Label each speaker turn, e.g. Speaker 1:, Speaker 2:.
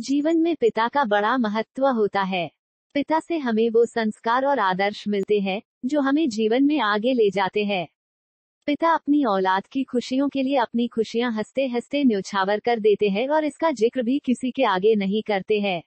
Speaker 1: जीवन में पिता का बड़ा महत्व होता है पिता से हमें वो संस्कार और आदर्श मिलते हैं जो हमें जीवन में आगे ले जाते हैं पिता अपनी औलाद की खुशियों के लिए अपनी खुशियां हंसते हंसते न्योछावर कर देते हैं और इसका जिक्र भी किसी के
Speaker 2: आगे नहीं करते हैं